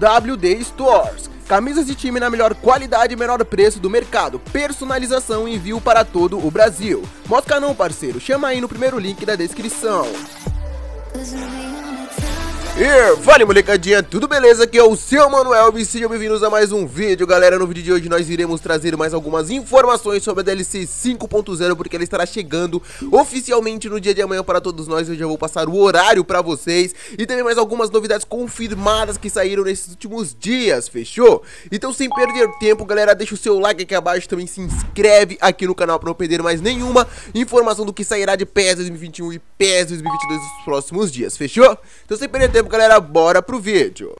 WD Stores. Camisas de time na melhor qualidade e menor preço do mercado. Personalização e envio para todo o Brasil. Mosca não, parceiro. Chama aí no primeiro link da descrição. E vale molecadinha, tudo beleza? Aqui é o seu Manuel e sejam bem-vindos a mais um vídeo Galera, no vídeo de hoje nós iremos trazer mais algumas informações sobre a DLC 5.0 Porque ela estará chegando oficialmente no dia de amanhã para todos nós Eu já vou passar o horário para vocês E também mais algumas novidades confirmadas que saíram nesses últimos dias, fechou? Então sem perder tempo galera, deixa o seu like aqui abaixo Também se inscreve aqui no canal para não perder mais nenhuma informação do que sairá de PES 2021 e PES 2022 nos próximos dias, fechou? Então sem perder tempo tempo, galera, bora pro vídeo.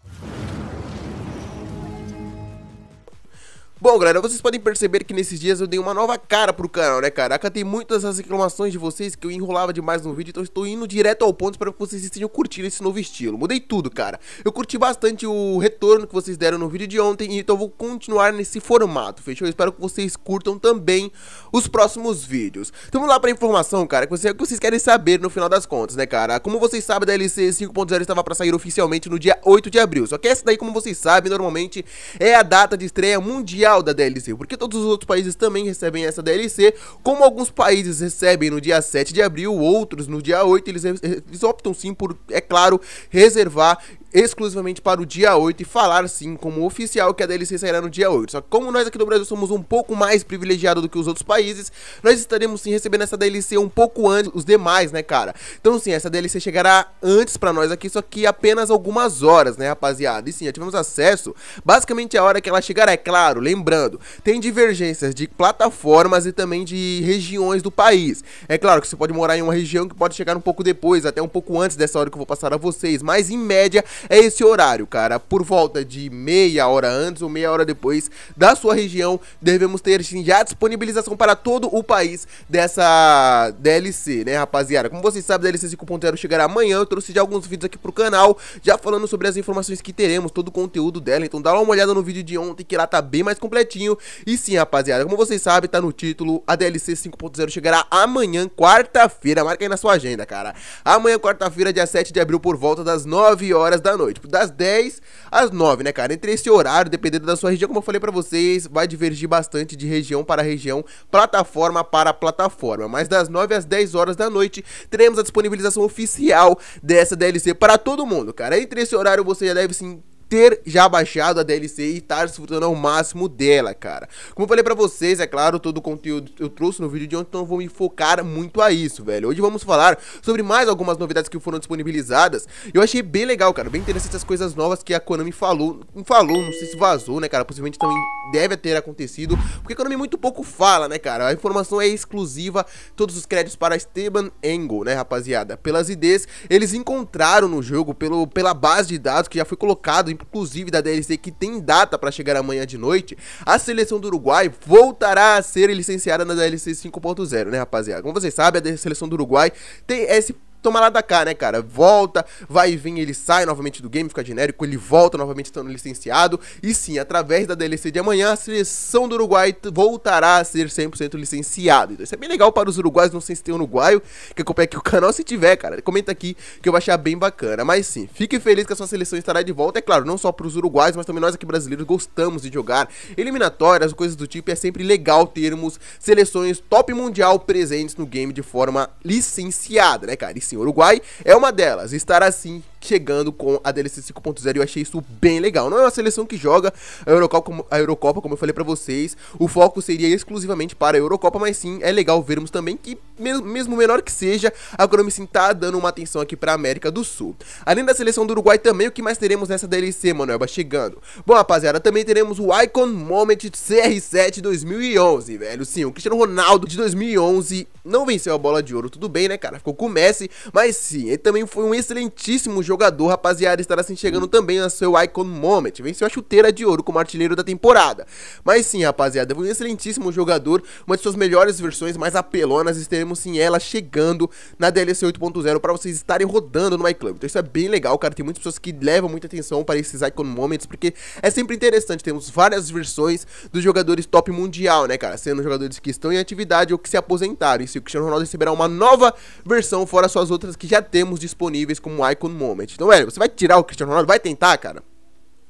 Bom, galera, vocês podem perceber que nesses dias eu dei uma nova cara pro canal, né, cara? Acatei muitas das reclamações de vocês que eu enrolava demais no vídeo, então estou indo direto ao ponto, espero que vocês estejam curtindo esse novo estilo. Mudei tudo, cara. Eu curti bastante o retorno que vocês deram no vídeo de ontem, então vou continuar nesse formato, fechou? Eu espero que vocês curtam também os próximos vídeos. Então vamos lá pra informação, cara, que vocês, que vocês querem saber no final das contas, né, cara? Como vocês sabem, a DLC 5.0 estava pra sair oficialmente no dia 8 de abril, só que essa daí, como vocês sabem, normalmente é a data de estreia mundial da DLC, porque todos os outros países também recebem essa DLC, como alguns países recebem no dia 7 de abril, outros no dia 8, eles, eles optam sim por, é claro, reservar exclusivamente para o dia 8 e falar sim como oficial que a DLC sairá no dia 8. Só que como nós aqui do Brasil somos um pouco mais privilegiados do que os outros países, nós estaremos sim recebendo essa DLC um pouco antes os demais, né, cara? Então sim, essa DLC chegará antes para nós aqui, só que apenas algumas horas, né, rapaziada? E sim, já tivemos acesso basicamente a hora que ela chegará, é claro, lembrando, tem divergências de plataformas e também de regiões do país. É claro que você pode morar em uma região que pode chegar um pouco depois, até um pouco antes dessa hora que eu vou passar a vocês, mas em média é esse horário, cara. Por volta de meia hora antes ou meia hora depois da sua região, devemos ter sim já disponibilização para todo o país dessa DLC, né, rapaziada? Como vocês sabem, a DLC 5.0 chegará amanhã. Eu trouxe já alguns vídeos aqui pro canal, já falando sobre as informações que teremos, todo o conteúdo dela. Então dá uma olhada no vídeo de ontem, que lá tá bem mais completinho. E sim, rapaziada, como vocês sabem, tá no título, a DLC 5.0 chegará amanhã, quarta-feira. Marca aí na sua agenda, cara. Amanhã, quarta-feira, dia 7 de abril, por volta das 9 horas da noite. Tipo, das 10 às 9, né, cara? Entre esse horário, dependendo da sua região, como eu falei para vocês, vai divergir bastante de região para região, plataforma para plataforma. Mas das 9 às 10 horas da noite, teremos a disponibilização oficial dessa DLC para todo mundo, cara. Entre esse horário, você já deve se ter já baixado a DLC e estar tá desfrutando ao máximo dela, cara. Como eu falei pra vocês, é claro, todo o conteúdo eu trouxe no vídeo de ontem, então eu vou me focar muito a isso, velho. Hoje vamos falar sobre mais algumas novidades que foram disponibilizadas. Eu achei bem legal, cara, bem interessante essas coisas novas que a Konami falou, falou, não sei se vazou, né, cara, possivelmente também deve ter acontecido, porque a Konami muito pouco fala, né, cara, a informação é exclusiva, todos os créditos para Esteban Engel, né, rapaziada. Pelas IDs, eles encontraram no jogo, pelo, pela base de dados que já foi colocado inclusive da DLC que tem data para chegar amanhã de noite, a seleção do Uruguai voltará a ser licenciada na DLC 5.0, né, rapaziada? Como vocês sabem, a seleção do Uruguai tem esse toma lá da cá, né, cara? Volta, vai e vem, ele sai novamente do game, fica genérico, ele volta novamente estando licenciado. E sim, através da DLC de amanhã, a seleção do Uruguai voltará a ser 100% licenciado. Então isso é bem legal para os uruguaios, não sei se tem uruguaio que acompanha aqui o canal, se tiver, cara, comenta aqui que eu vou achar bem bacana. Mas sim, fique feliz que a sua seleção estará de volta, é claro, não só para os uruguaios, mas também nós aqui brasileiros gostamos de jogar eliminatórias, coisas do tipo, e é sempre legal termos seleções top mundial presentes no game de forma licenciada, né, cara? E sim, assim. O Uruguai é uma delas. Estar assim chegando com a DLC 5.0 eu achei isso bem legal. Não é uma seleção que joga a Eurocopa, como, a Eurocopa, como eu falei para vocês, o foco seria exclusivamente para a Eurocopa, mas sim, é legal vermos também que, mesmo menor que seja, a Gromissim tá dando uma atenção aqui pra América do Sul. Além da seleção do Uruguai também, o que mais teremos nessa DLC, Manuelba, chegando? Bom, rapaziada, também teremos o Icon Moment CR7 2011, velho. Sim, o Cristiano Ronaldo de 2011 não venceu a bola de ouro, tudo bem, né, cara? Ficou com o Messi, mas sim, ele também foi um excelentíssimo jogo jogador, rapaziada, estará se assim enxergando também no seu Icon Moment. Venceu a chuteira de ouro como artilheiro da temporada. Mas sim, rapaziada, foi um excelentíssimo jogador, uma de suas melhores versões, mais apelonas, estaremos sim ela chegando na DLC 8.0 para vocês estarem rodando no MyClub. Então isso é bem legal, cara, tem muitas pessoas que levam muita atenção para esses Icon Moments, porque é sempre interessante, temos várias versões dos jogadores top mundial, né, cara? Sendo jogadores que estão em atividade ou que se aposentaram, e se o Cristiano Ronaldo receberá uma nova versão fora suas outras que já temos disponíveis como Icon moment. Então, velho, você vai tirar o Cristiano Ronaldo? Vai tentar, cara?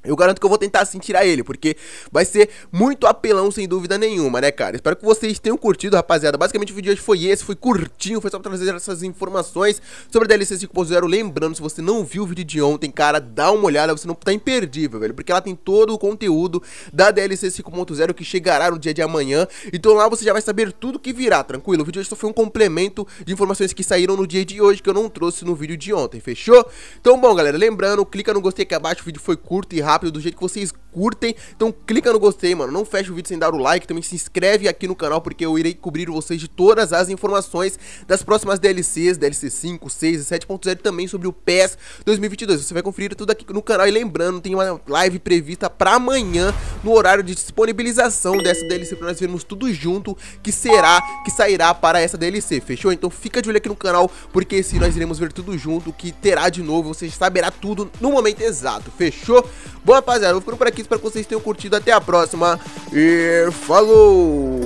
Eu garanto que eu vou tentar assim tirar ele, porque vai ser muito apelão sem dúvida nenhuma, né, cara? Espero que vocês tenham curtido, rapaziada. Basicamente o vídeo de hoje foi esse, foi curtinho, foi só pra trazer essas informações sobre a DLC 5.0. Lembrando, se você não viu o vídeo de ontem, cara, dá uma olhada, você não tá imperdível, velho, porque ela tem todo o conteúdo da DLC 5.0 que chegará no dia de amanhã. Então lá você já vai saber tudo que virá, tranquilo? O vídeo de hoje só foi um complemento de informações que saíram no dia de hoje que eu não trouxe no vídeo de ontem, fechou? Então, bom, galera, lembrando, clica no gostei aqui abaixo, o vídeo foi curto e rápido rápido, do jeito que vocês curtem. Então clica no gostei, mano. Não fecha o vídeo sem dar o like. Também se inscreve aqui no canal, porque eu irei cobrir vocês de todas as informações das próximas DLCs, DLC 5, 6 e 7.0 também sobre o PES 2022. Você vai conferir tudo aqui no canal. E lembrando, tem uma live prevista pra amanhã, no horário de disponibilização dessa DLC, pra nós vermos tudo junto, que será, que sairá para essa DLC, fechou? Então fica de olho aqui no canal, porque se nós iremos ver tudo junto, que terá de novo, você saberá tudo no momento exato, fechou? Bom, rapaziada, eu vou por aqui. Espero que vocês tenham curtido. Até a próxima. E falou!